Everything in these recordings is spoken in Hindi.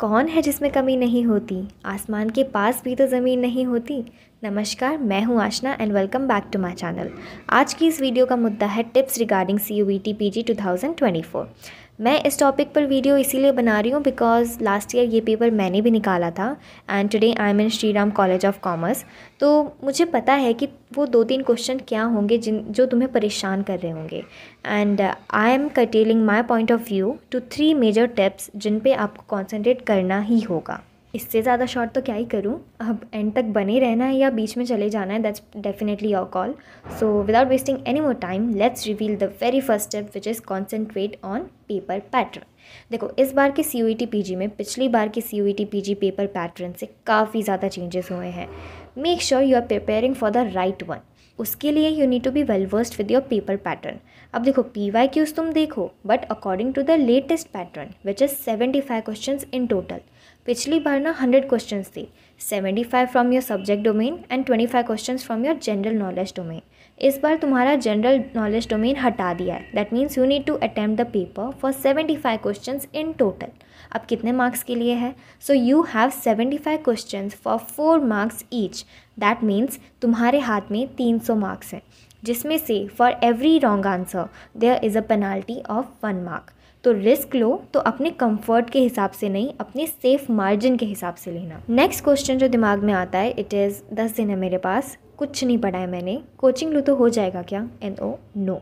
कौन है जिसमें कमी नहीं होती आसमान के पास भी तो ज़मीन नहीं होती नमस्कार मैं हूं Ashna and welcome back to my channel आज की इस वीडियो का मुद्दा है tips regarding C U V T P G two thousand twenty four मैं इस टॉपिक पर वीडियो इसीलिए बना रही हूँ बिकॉज़ लास्ट ईयर ये पेपर मैंने भी निकाला था and today I am in Shri Ram College of Commerce तो मुझे पता है कि वो दो तीन क्वेश्चन क्या होंगे जिन जो तुम्हें परेशान कर रहे होंगे and I am curtailing my point of view two three major tips जिन पे आपको कॉन्सेंट्रेट करना ही होगा इससे ज़्यादा शॉर्ट तो क्या ही करूँ अब एंड तक बने रहना है या बीच में चले जाना है that's definitely your call so without wasting any more time let's reveal the very first step which is concentrate on paper pattern देखो इस बार के सी टी पी जी में पिछली बार के C U P G paper pattern से काफ़ी ज़्यादा चेंजेस हुए हैं make sure you are preparing for the right one उसके लिए you need to be well versed with your paper pattern अब देखो पी वाई क्यूज तुम देखो but according to the latest pattern which is seventy five question in total पिछली बार ना हंड्रेड क्वेश्चन थी seventy five from your subject domain and twenty five question from your general knowledge domain इस बार तुम्हारा जनरल नॉलेज डोमेन हटा दिया है that means you need to attempt the paper for seventy five question in total अब कितने मार्क्स के लिए है so you have seventy five question for four marks each that means तुम्हारे हाथ में तीन सौ मार्क्स हैं जिसमें से for every wrong answer there is a penalty of one mark तो रिस्क लो तो अपने कंफर्ट के हिसाब से नहीं अपने सेफ मार्जिन के हिसाब से लेना नेक्स्ट क्वेश्चन जो दिमाग में आता है इट इज़ दस दिन है मेरे पास कुछ नहीं पढ़ा है मैंने कोचिंग लूँ तो हो जाएगा क्या एन ओ नो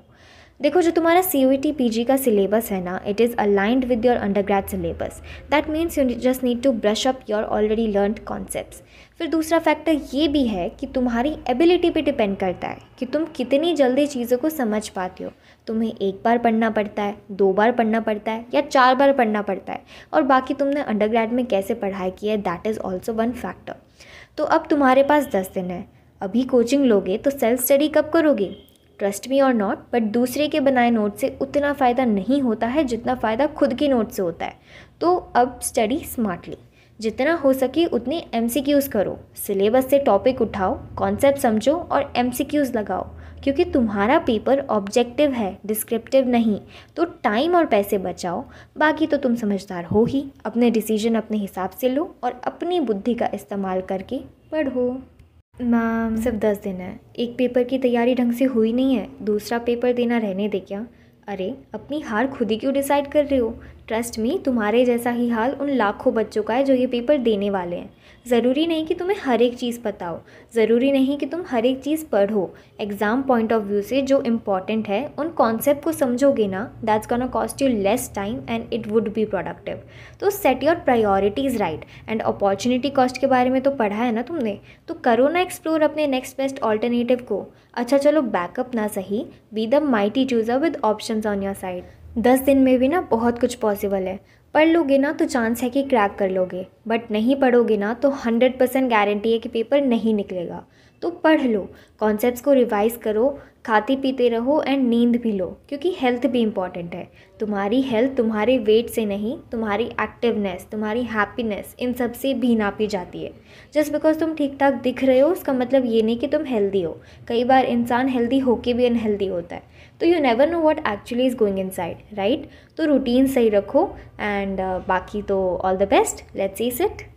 देखो जो तुम्हारा सी ओ टी पी जी का सिलेबस है ना it is aligned with your under grade syllabus that means you just need to brush up your already learn concept फिर दूसरा फैक्टर ये भी है कि तुम्हारी एबिलिटी पे डिपेंड करता है कि तुम कितनी जल्दी चीज़ों को समझ पाते हो तुम्हें एक बार पढ़ना पड़ता है दो बार पढ़ना पड़ता है या चार बार पढ़ना पड़ता है और बाकी तुमने अंडर में कैसे पढ़ाई की है that is also one factor तो अब तुम्हारे पास दस दिन है अभी कोचिंग लोगे तो सेल्फ स्टडी कब करोगे ट्रस्ट मी और नॉट बट दूसरे के बनाए नोट से उतना फ़ायदा नहीं होता है जितना फ़ायदा खुद के नोट से होता है तो अब स्टडी स्मार्टली जितना हो सके उतने एम करो सिलेबस से टॉपिक उठाओ कॉन्सेप्ट समझो और एम लगाओ क्योंकि तुम्हारा पेपर ऑब्जेक्टिव है डिस्क्रिप्टिव नहीं तो टाइम और पैसे बचाओ बाकी तो तुम समझदार हो ही अपने डिसीजन अपने हिसाब से लो और अपनी बुद्धि का इस्तेमाल करके पढ़ो सिर्फ दस दिन है एक पेपर की तैयारी ढंग से हुई नहीं है दूसरा पेपर देना रहने दे क्या अरे अपनी हार खुद ही क्यों डिसाइड कर रहे हो ट्रस्ट मी तुम्हारे जैसा ही हाल उन लाखों बच्चों का है जो ये पेपर देने वाले हैं ज़रूरी नहीं कि तुम्हें हर एक चीज़ पता हो ज़रूरी नहीं कि तुम हर एक चीज़ पढ़ो एग्ज़ाम पॉइंट ऑफ व्यू से जो इम्पॉर्टेंट है उन कॉन्सेप्ट को समझोगे ना that's gonna cost you less time and it would be productive तो set your priorities right and opportunity cost के बारे में तो पढ़ा है ना तुमने तो करो ना एक्सप्लोर अपने नेक्स्ट बेस्ट ऑल्टरनेटिव को अच्छा चलो बैकअप ना सही be the mighty chooser with option on your side दस दिन में भी ना बहुत कुछ पॉसिबल है पढ़ लोगे ना तो चांस है कि क्रैक कर लोगे बट नहीं पढ़ोगे ना तो हंड्रेड परसेंट गारंटी है कि पेपर नहीं निकलेगा तो पढ़ लो कॉन्सेप्ट्स को रिवाइज करो खाते पीते रहो एंड नींद भी लो क्योंकि हेल्थ भी इम्पॉर्टेंट है तुम्हारी हेल्थ तुम्हारे वेट से नहीं तुम्हारी एक्टिवनेस तुम्हारी हैप्पीनेस इन सब से भी नापी जाती है जस्ट बिकॉज तुम ठीक ठाक दिख रहे हो उसका मतलब ये नहीं कि तुम हेल्दी हो कई बार इंसान हेल्दी होके भी अनहेल्दी होता है तो you never know what actually is going inside right तो रूटीन सही रखो and and uh, baki to all the best let's ace it